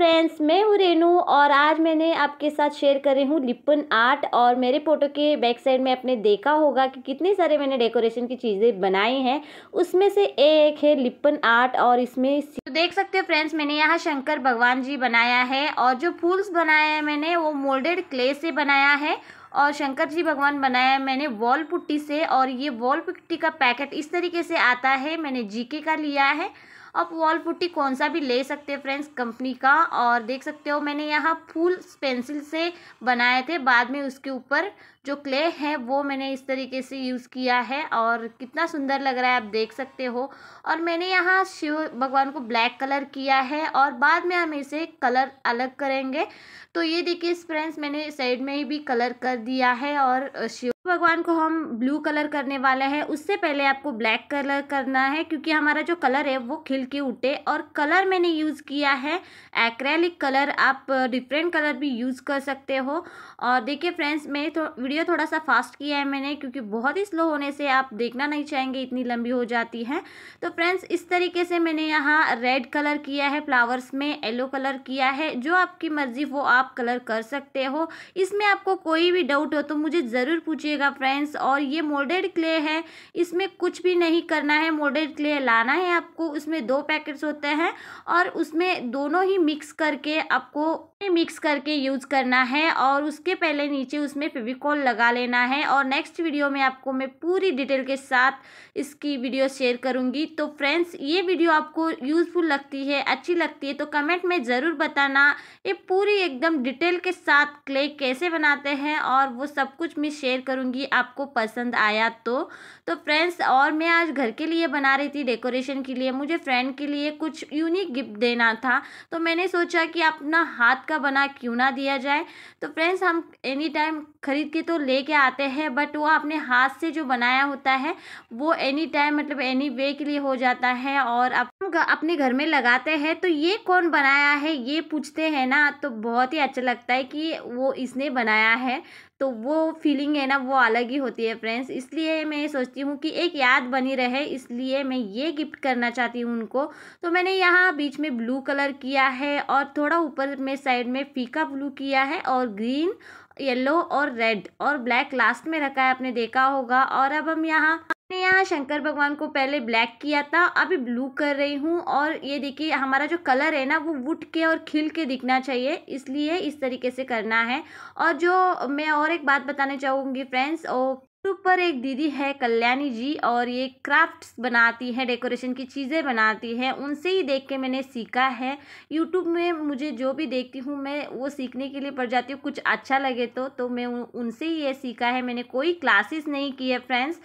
friends मैं हूँ रेनू और आज मैंने आपके साथ शेयर कर रही हूँ लिपन आर्ट और मेरे फोटो के बैक साइड में आपने देखा होगा कि कितने सारे मैंने डेकोरेशन की चीज़ें बनाई हैं उसमें से एक है लिपन आर्ट और इसमें तो देख सकते हो फ्रेंड्स मैंने यहाँ शंकर भगवान जी बनाया है और जो फूल्स बनाए हैं मैंने वो मोल्डेड क्ले से बनाया है और शंकर जी भगवान बनाया मैंने वॉल पुट्टी से और ये वॉल पुट्टी का पैकेट इस तरीके से आता है मैंने जीके का लिया है आप वॉल पुट्टी कौन सा भी ले सकते हैं फ्रेंड्स कंपनी का और देख सकते हो मैंने यहाँ फूल पेंसिल से बनाए थे बाद में उसके ऊपर जो क्ले है वो मैंने इस तरीके से यूज़ किया है और कितना सुंदर लग रहा है आप देख सकते हो और मैंने यहाँ शिव भगवान को ब्लैक कलर किया है और बाद में हम इसे कलर अलग करेंगे तो ये देखिए फ्रेंड्स मैंने साइड में ही भी कलर कर दिया है और शिव भगवान को हम ब्लू कलर करने वाला है उससे पहले आपको ब्लैक कलर करना है क्योंकि हमारा जो कलर है वो खिल के उठे और कलर मैंने यूज़ किया है एक्रेलिक कलर आप डिफरेंट कलर भी यूज़ कर सकते हो और देखिए फ्रेंड्स मैं तो वीडियो थोड़ा सा फास्ट किया है मैंने क्योंकि बहुत ही स्लो होने से आप देखना नहीं चाहेंगे इतनी लंबी हो जाती है तो फ्रेंड्स इस तरीके से मैंने यहाँ रेड कलर किया है फ्लावर्स में येलो कलर किया है जो आपकी मर्ज़ी वो आप कलर कर सकते हो इसमें आपको कोई भी डाउट हो तो मुझे ज़रूर पूछिएगा लीजिएगा फ्रेंड्स और ये मोल्डेड क्ले है इसमें कुछ भी नहीं करना है मोल्डेड क्ले लाना है आपको उसमें दो पैकेट्स होते हैं और उसमें दोनों ही मिक्स करके आपको मिक्स करके यूज़ करना है और उसके पहले नीचे उसमें फेविकॉल लगा लेना है और नेक्स्ट वीडियो में आपको मैं पूरी डिटेल के साथ इसकी वीडियो शेयर करूँगी तो फ्रेंड्स ये वीडियो आपको यूज़फुल लगती है अच्छी लगती है तो कमेंट में ज़रूर बताना ये पूरी एकदम डिटेल के साथ क्ले कैसे बनाते हैं और वो सब कुछ मैं शेयर करूँगी आपको पसंद आया तो तो फ्रेंड्स और मैं आज घर के लिए बना रही थी डेकोरेशन के लिए मुझे फ्रेंड के लिए कुछ यूनिक गिफ्ट देना था तो मैंने सोचा कि अपना हाथ का बना क्यों ना दिया जाए तो फ्रेंड्स हम एनी टाइम ख़रीद के तो लेके आते हैं बट वो अपने हाथ से जो बनाया होता है वो एनी टाइम मतलब एनी वे के लिए हो जाता है और आप अपने घर में लगाते हैं तो ये कौन बनाया है ये पूछते हैं ना तो बहुत ही अच्छा लगता है कि वो इसने बनाया है तो वो फीलिंग है ना वो अलग ही होती है फ्रेंड्स इसलिए मैं सोचती हूँ कि एक याद बनी रहे इसलिए मैं ये गिफ्ट करना चाहती हूँ उनको तो मैंने यहाँ बीच में ब्लू कलर किया है और थोड़ा ऊपर में साइड में फीका ब्लू किया है और ग्रीन येलो और रेड और ब्लैक लास्ट में रखा है आपने देखा होगा और अब हम यहाँ मैंने यहाँ शंकर भगवान को पहले ब्लैक किया था अभी ब्लू कर रही हूँ और ये देखिए हमारा जो कलर है ना वो वुट के और खिल के दिखना चाहिए इसलिए इस तरीके से करना है और जो मैं और एक बात बताने चाहूँगी फ्रेंड्स ओ ऊपर तो एक दीदी है कल्याणी जी और ये क्राफ्ट्स बनाती हैं डेकोरेशन की चीज़ें बनाती हैं उनसे ही देख के मैंने सीखा है यूट्यूब में मुझे जो भी देखती हूँ मैं वो सीखने के लिए पड़ जाती हूँ कुछ अच्छा लगे तो तो मैं उनसे ही ये सीखा है मैंने कोई क्लासेस नहीं की है फ्रेंड्स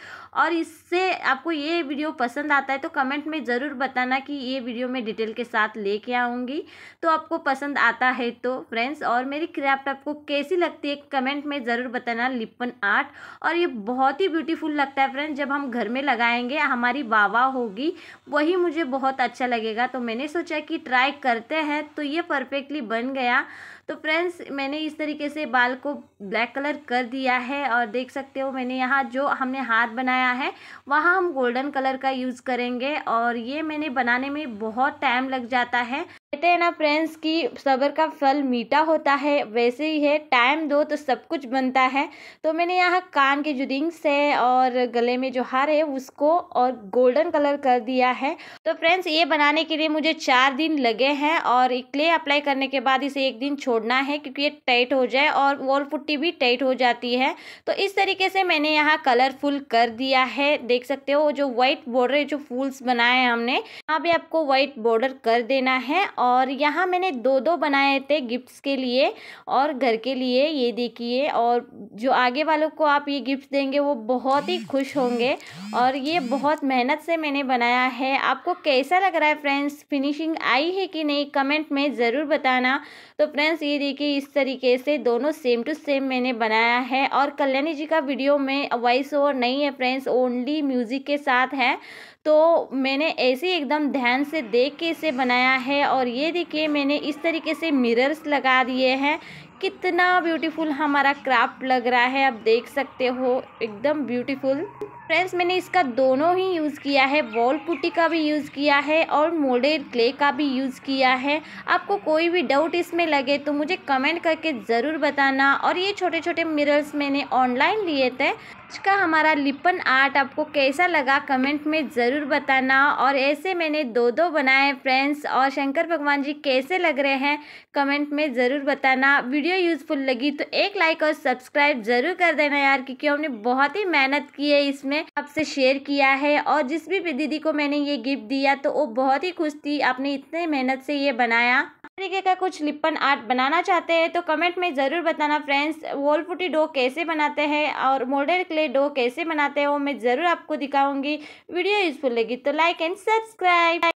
और इससे आपको ये वीडियो पसंद आता है तो कमेंट में ज़रूर बताना कि ये वीडियो मैं डिटेल के साथ लेके आऊँगी तो आपको पसंद आता है तो फ्रेंड्स और मेरी क्राफ्ट आपको कैसी लगती है कमेंट में ज़रूर बताना लिपन आर्ट और ये बहुत ही ब्यूटीफुल लगता है फ्रेंड जब हम घर में लगाएंगे हमारी वाह होगी वही मुझे बहुत अच्छा लगेगा तो मैंने सोचा कि ट्राई करते हैं तो ये परफेक्टली बन गया तो फ्रेंड्स मैंने इस तरीके से बाल को ब्लैक कलर कर दिया है और देख सकते हो मैंने यहाँ जो हमने हाथ बनाया है वहाँ हम गोल्डन कलर का यूज़ करेंगे और ये मैंने बनाने में बहुत टाइम लग जाता है कहते हैं ना फ्रेंड्स कि सबर का फल मीठा होता है वैसे ही है टाइम दो तो सब कुछ बनता है तो मैंने यहाँ कान के जो रिंग्स है और गले में जो हार है उसको और गोल्डन कलर कर दिया है तो फ्रेंड्स ये बनाने के लिए मुझे चार दिन लगे हैं और क्ले अप्लाई करने के बाद इसे एक दिन छोड़ छोड़ना है क्योंकि ये टाइट हो जाए और वॉल पुट्टी भी टाइट हो जाती है तो इस तरीके से मैंने यहाँ कलरफुल कर दिया है देख सकते हो जो वाइट बॉर्डर जो फूल्स बनाए हैं हमने यहाँ पे आपको वाइट बॉर्डर कर देना है और यहाँ मैंने दो दो बनाए थे गिफ्ट्स के लिए और घर के लिए ये देखिए और जो आगे वालों को आप ये गिफ्ट देंगे वो बहुत ही खुश होंगे और ये बहुत मेहनत से मैंने बनाया है आपको कैसा लग रहा है फ्रेंड्स फिनिशिंग आई है कि नहीं कमेंट में ज़रूर बताना तो फ्रेंड्स ये देखिए इस तरीके से दोनों सेम टू सेम मैंने बनाया है और कल्याणी जी का वीडियो में वॉइस ओवर नहीं है फ्रेंड्स ओनली म्यूज़िक के साथ है तो मैंने ऐसे एकदम ध्यान से देख के इसे बनाया है और ये देखिए मैंने इस तरीके से मिरर्स लगा दिए हैं कितना ब्यूटीफुल हमारा क्राफ्ट लग रहा है आप देख सकते हो एकदम ब्यूटीफुल फ्रेंड्स मैंने इसका दोनों ही यूज़ किया है वॉल पुट्टी का भी यूज़ किया है और मोल्डेड क्ले का भी यूज़ किया है आपको कोई भी डाउट इसमें लगे तो मुझे कमेंट करके ज़रूर बताना और ये छोटे छोटे मिरर्स मैंने ऑनलाइन लिए थे आज का हमारा लिपन आर्ट आपको कैसा लगा कमेंट में ज़रूर बताना और ऐसे मैंने दो दो बनाए फ्रेंड्स और शंकर भगवान जी कैसे लग रहे हैं कमेंट में ज़रूर बताना वीडियो यूज़फुल लगी तो एक लाइक और सब्सक्राइब ज़रूर कर देना यार क्योंकि हमने बहुत ही मेहनत की है इसमें आपसे शेयर किया है और जिस भी दीदी को मैंने ये गिफ्ट दिया तो वो बहुत ही खुश थी आपने इतने मेहनत से ये बनाया तरीके का कुछ लिपन आर्ट बनाना चाहते हैं तो कमेंट में ज़रूर बताना फ्रेंड्स वॉल पुटी डो कैसे बनाते हैं और मॉडल क्ले डो कैसे बनाते हैं वो मैं ज़रूर आपको दिखाऊंगी वीडियो यूज़फुल लगी तो लाइक एंड सब्सक्राइब